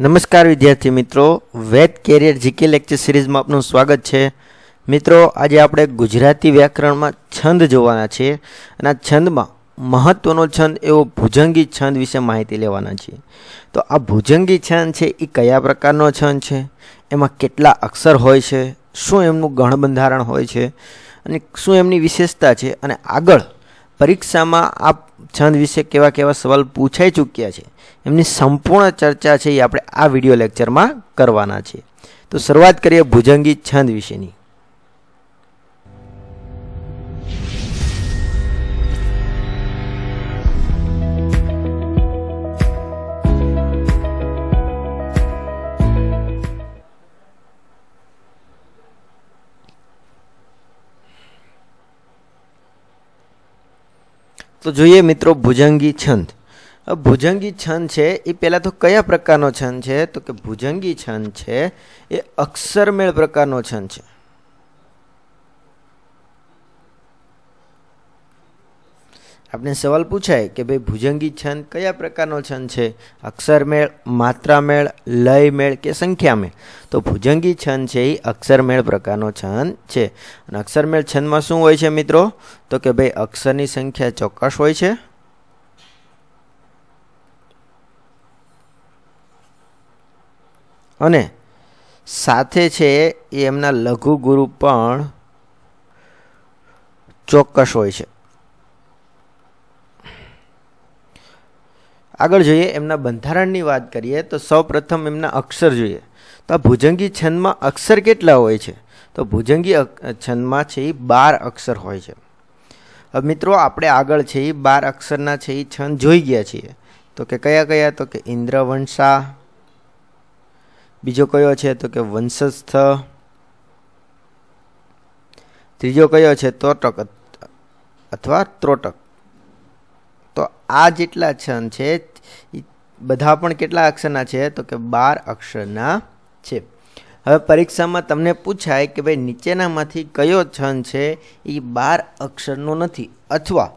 નમસ્કાર વિદ્યાર્થી મિત્રો વેદ કેરિયર જીકે લેક્ચર સિરીઝમાં આપનું સ્વાગત છે મિત્રો આજે આપણે ગુજરાતી વ્યાકરણમાં છંદ જોવાના છે અને આ છંદમાં મહત્ત્વનો છંદ એવો ભુજંગી છંદ વિશે માહિતી લેવાના છે તો આ ભુજંગી છંદ છે એ કયા પ્રકારનો છંદ છે એમાં કેટલા અક્ષર હોય છે શું એમનું ગણબંધારણ હોય છે અને શું એમની વિશેષતા છે અને આગળ પરીક્ષામાં આ છંદ વિશે કેવા કેવા સવાલ પૂછાઈ ચૂક્યા છે એમની સંપૂર્ણ ચર્ચા છે એ આપણે આ વિડિયો લેક્ચરમાં કરવાના છે તો શરૂઆત કરીએ ભુજંગી છંદ વિશેની તો જોઈએ મિત્રો ભુજંગી છંદ ભુજંગી છંદ છે એ પહેલાં તો કયા પ્રકારનો છંદ છે તો કે ભુજંગી છંદ છે એ અક્ષરમેળ પ્રકારનો છંદ છે આપણે સવાલ પૂછાય કે ભાઈ ભુજંગી છંદ કયા પ્રકારનો છંદ છે અક્ષરમેળ માત્રામેળ લયમેળ કે સંખ્યામેળ તો ભુજંગી છંદ છે એ અક્ષરમેળ પ્રકારનો છંદ છે અને અક્ષરમેળ છંદમાં શું હોય છે મિત્રો તો કે ભાઈ અક્ષરની સંખ્યા ચોક્કસ હોય છે અને સાથે છે એ એમના લઘુ ગુરુ પણ ચોક્કસ હોય છે આગળ જોઈએ એમના બંધારણની વાત કરીએ તો સૌપ્રથમ એમના અક્ષર જોઈએ તો આ ભુજંગી છંદમાં અક્ષર કેટલા હોય છે તો ભુજંગી છંદમાં છે એ બાર અક્ષર હોય છે હવે મિત્રો આપણે આગળ છે એ બાર અક્ષરના છે એ છંદ જોઈ ગયા છીએ તો કે કયા કયા તો કે ઇન્દ્રવંશા બીજો કયો છે તો કે વંશસ્થ ત્રીજો કયો છે તોટક અથવા ત્રોટક તો આ જેટલા છંદ છે બધા પણ કેટલા અક્ષરના છે તો કે બાર અક્ષરના છે હવે પરીક્ષામાં તમને પૂછાય કે ભાઈ નીચેનામાંથી કયો છંદ છે એ બાર અક્ષરનો નથી અથવા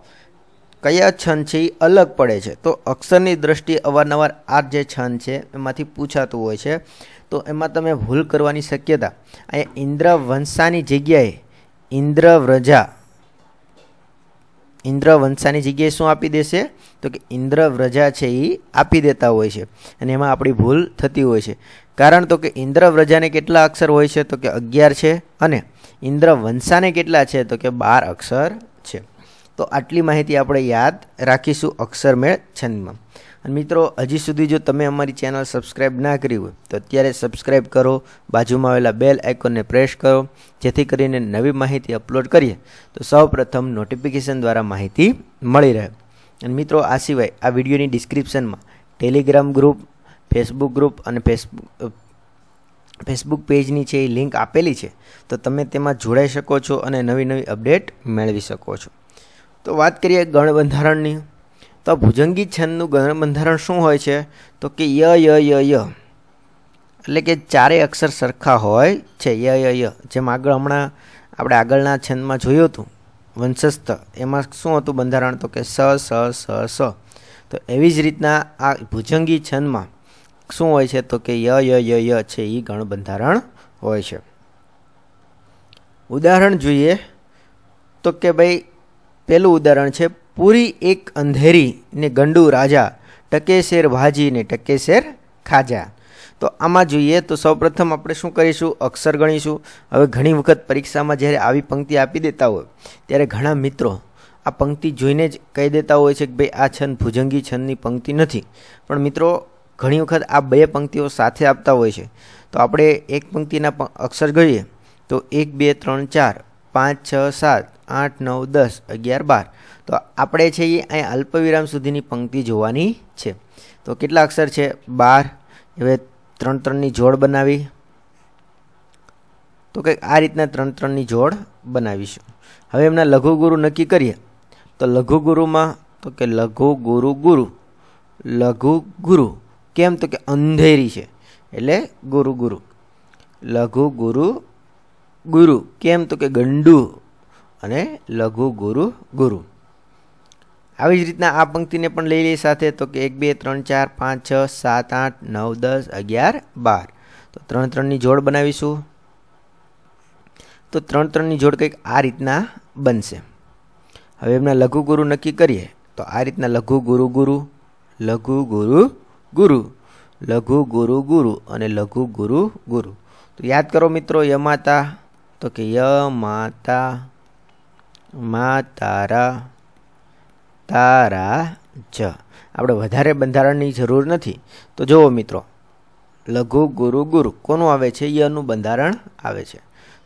કયા છંદ છે એ અલગ પડે છે તો અક્ષરની દ્રષ્ટિએ અવારનવાર આ જે છંદ છે એમાંથી પૂછાતું હોય છે તો એમાં તમે ભૂલ કરવાની શક્યતા અહીંયા ઇન્દ્રવંશાની જગ્યાએ ઇન્દ્રવ્રજા ઇન્દ્રવંશાની જગ્યાએ શું આપી દેશે તો કે ઇન્દ્રવ્રજા છે એ આપી દેતા હોય છે અને એમાં આપણી ભૂલ થતી હોય છે કારણ તો કે ઇન્દ્રવ્રજાને કેટલા અક્ષર હોય છે તો કે અગિયાર છે અને ઇન્દ્રવંશાને કેટલા છે તો કે બાર અક્ષર છે તો આટલી માહિતી આપણે યાદ રાખીશું અક્ષરમેળ છંદમાં અને મિત્રો હજી સુધી જો તમે અમારી ચેનલ સબસ્ક્રાઈબ ના કરી હોય તો અત્યારે સબસ્ક્રાઈબ કરો બાજુમાં આવેલા બેલ આઇકોનને પ્રેસ કરો જેથી કરીને નવી માહિતી અપલોડ કરીએ તો સૌપ્રથમ નોટિફિકેશન દ્વારા માહિતી મળી રહે અને મિત્રો આ સિવાય આ વિડીયોની ડિસ્ક્રિપ્શનમાં ટેલિગ્રામ ગ્રુપ ફેસબુક ગ્રુપ અને ફેસબુક ફેસબુક પેજની છે એ લિંક આપેલી છે તો તમે તેમાં જોડાઈ શકો છો અને નવી નવી અપડેટ મેળવી શકો છો તો વાત કરીએ ગણબંધારણની તો ભુજંગી છંદનું ગણબંધારણ શું હોય છે તો કે ય ય ય ય એટલે કે ચારેય અક્ષર સરખા હોય છે ય ય ય જેમ આગળ હમણાં આપણે આગળના છંદમાં જોયું હતું વંશસ્થ એમાં શું હતું બંધારણ તો કે સ સ સ સ તો એવી જ રીતના આ ભુજંગી છંદમાં શું હોય છે તો કે ય ય ય ય છે એ ગણબંધારણ હોય છે ઉદાહરણ જોઈએ તો કે ભાઈ પહેલું ઉદાહરણ છે પૂરી એક અંધેરી ને ગંડુ રાજા ટકે શેર ભાજી ને ટકે ખાજા તો આમાં જોઈએ તો સૌપ્રથમ આપણે શું કરીશું અક્ષર ગણીશું હવે ઘણી વખત પરીક્ષામાં જ્યારે આવી પંક્તિ આપી દેતા હોય ત્યારે ઘણા મિત્રો આ પંક્તિ જોઈને જ કહી દેતા હોય છે કે ભાઈ આ છંદ ભુજંગી છંદની પંક્તિ નથી પણ મિત્રો ઘણી વખત આ બે પંક્તિઓ સાથે આપતા હોય છે તો આપણે એક પંક્તિના અક્ષર ગણીએ તો એક બે ત્રણ ચાર પાંચ છ સાત આઠ નવ દસ અગિયાર બાર તો આપણે છે એ અહીં અલ્પવિરામ સુધીની પંક્તિ જોવાની છે તો કેટલા અક્ષર છે બાર હવે ત્રણ ત્રણની જોડ બનાવી તો કંઈક આ રીતના ત્રણ ત્રણની જોડ બનાવીશું હવે એમના લઘુગુરુ નક્કી કરીએ તો લઘુગુરુમાં તો કે લઘુ ગુરુ ગુરુ લઘુ ગુરુ કેમ તો કે અંધેરી છે એટલે ગુરુ ગુરુ લઘુ ગુરુ ગુરુ કેમ તો કે ગંડુ અને લઘુ ગુરુ ગુરુ આવી જ રીતના આ પંક્તિને પણ લઈ લઈએ સાથે તો કે એક બે ત્રણ ચાર પાંચ છ સાત આઠ નવ દસ અગિયાર બાર તો ત્રણ ત્રણની જોડ બનાવીશું તો ત્રણ ત્રણની જોડ કંઈક આ રીતના બનશે હવે એમના લઘુગુરુ નક્કી કરીએ તો આ રીતના લઘુ ગુરુ ગુરુ લઘુ ગુરુ ગુરુ લઘુ ગુરુ ગુરુ અને લઘુ ગુરુ ગુરુ તો યાદ કરો મિત્રો યમાતા તો કે ય માતા મા તારા તારા જ આપણે વધારે બંધારણની જરૂર નથી તો જુઓ મિત્રો લઘુ ગુરુ ગુરુ કોનું આવે છે યનું બંધારણ આવે છે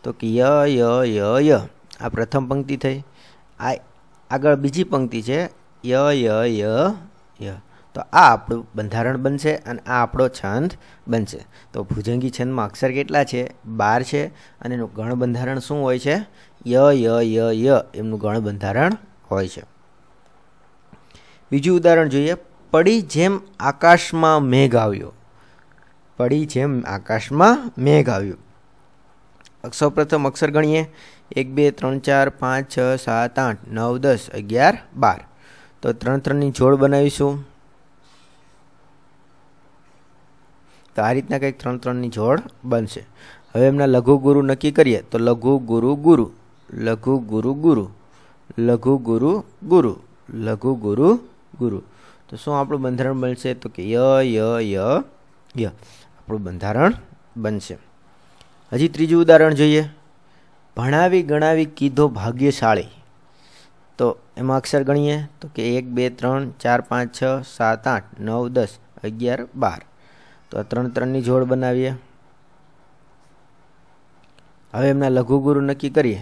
તો કે ય ય ય ય આ પ્રથમ પંક્તિ થઈ આ આગળ બીજી પંક્તિ છે ય ય ય ય તો આ આપણું બંધારણ બનશે અને આ આપણો છંદ બનશે તો ભુજંગી છંદમાં અક્ષર કેટલા છે બાર છે અને એનું ગણબંધારણ શું હોય છે ય ય ય ય એમનું ગણબંધારણ હોય છે બીજું ઉદાહરણ જોઈએ પડી જેમ આકાશમાં મેઘ આવ્યો પડી જેમ આકાશમાં મેઘ આવ્યો સૌપ્રથમ અક્ષર ગણીએ એક બે ત્રણ ચાર પાંચ છ સાત આઠ નવ દસ અગિયાર બાર તો ત્રણ ત્રણની જોડ બનાવીશું તો આ રીતના કંઈક ત્રણ ત્રણની જોડ બનશે હવે એમના લઘુ ગુરુ નક્કી કરીએ તો લઘુ ગુરુ ગુરુ લઘુ ગુરુ ગુરુ લઘુ ગુરુ ગુરુ લઘુ ગુરુ ગુરુ તો શું આપણું બંધારણ બનશે તો કે ય ય ય ય આપણું બંધારણ બનશે હજી ત્રીજું ઉદાહરણ જોઈએ ભણાવી ગણાવી કીધો ભાગ્યશાળી તો એમાં અક્ષર ગણીએ તો કે એક બે ત્રણ ચાર પાંચ છ સાત આઠ નવ દસ અગિયાર બાર તો આ ત્રણ ત્રણની જોડ બનાવીએ હવે એમના લઘુ ગુરુ નક્કી કરીએ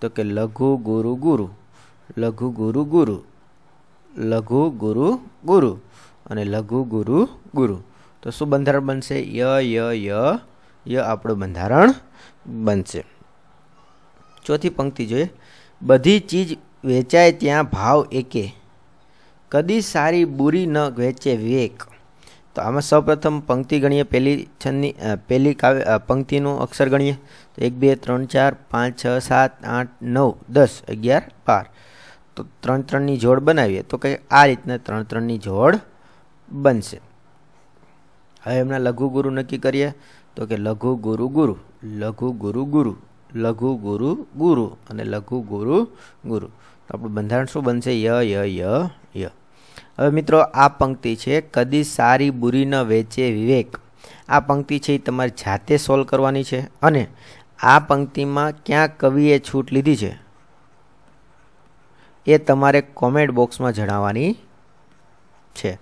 તો કે લઘુ ગુરુ ગુરુ લઘુ ગુરુ ગુરુ લઘુ ગુરુ ગુરુ અને લઘુ ગુરુ ગુરુ તો શું બંધારણ બનશે ય ય ય ય આપણું બંધારણ બનશે ચોથી પંક્તિ જોઈએ બધી ચીજ વેચાય ત્યાં ભાવ એકે કદી સારી બુરી ન વેચે વેક તો આમાં સૌપ્રથમ પંક્તિ ગણીએ પહેલી છંદની પહેલી કાવ્ય પંક્તિનું અક્ષર ગણીએ તો એક બે ત્રણ ચાર પાંચ છ સાત આઠ નવ દસ અગિયાર બાર તો ત્રણ ત્રણની જોડ બનાવીએ તો કંઈ આ રીતના ત્રણ ત્રણની જોડ બનશે હવે એમના લઘુ ગુરુ નક્કી કરીએ તો કે લઘુ ગુરુ ગુરુ લઘુ ગુરુ ગુરુ લઘુ ગુરુ ગુરુ અને લઘુ ગુરુ ગુરુ તો આપણું બંધારણ શું બનશે ય ય ય ય હવે મિત્રો આ પંક્તિ છે કદી સારી બુરી ન વેચે વિવેક આ પંક્તિ છે એ તમારે જાતે સોલ્વ કરવાની છે અને આ પંક્તિમાં ક્યાં કવિએ છૂટ લીધી છે એ તમારે કોમેન્ટ બોક્સમાં જણાવવાની છે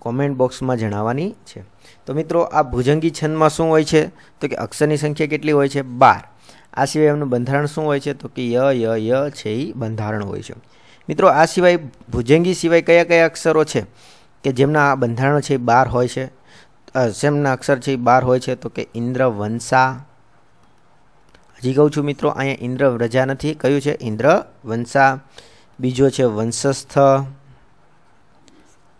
કોમેન્ટ બોક્સમાં જણાવવાની છે તો મિત્રો આ ભુજંગી છંદમાં શું હોય છે તો કે અક્ષરની સંખ્યા કેટલી હોય છે બાર આ સિવાય એમનું બંધારણ શું હોય છે તો કે ય ય ય છે એ બંધારણ હોય છે મિત્રો આ સિવાય ભુજંગી સિવાય કયા કયા અક્ષરો છે કે જેમના આ બંધારણ છે બાર હોય છે જેમના અક્ષર છે એ બાર હોય છે તો કે ઇન્દ્ર વંશા જી કહું છું મિત્રો અહીંયા ઇન્દ્ર વ્રજા નથી કયું છે ઇન્દ્ર વંશા બીજો છે વંશસ્થ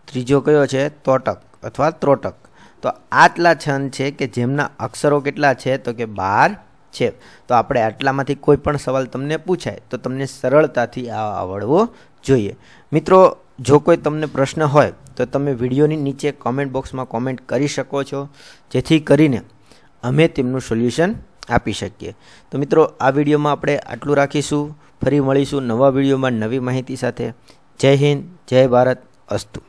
ત્રીજો કયો છે તોટક અથવા ત્રોટક તો આટલા છંદ છે કે જેમના અક્ષરો કેટલા છે તો કે બાર છે તો આપણે આટલામાંથી કોઈ પણ સવાલ તમને પૂછાય તો તમને સરળતાથી આ આવડવો જોઈએ મિત્રો જો કોઈ તમને પ્રશ્ન હોય તો તમે વિડીયોની નીચે કોમેન્ટ બોક્સમાં કોમેન્ટ કરી શકો છો જેથી કરીને અમે તેમનું સોલ્યુશન આપી શકીએ તો મિત્રો આ વિડીયોમાં આપણે આટલું રાખીશું ફરી મળીશું નવા વિડીયોમાં નવી માહિતી સાથે જય હિન્દ જય ભારત અસ્તુ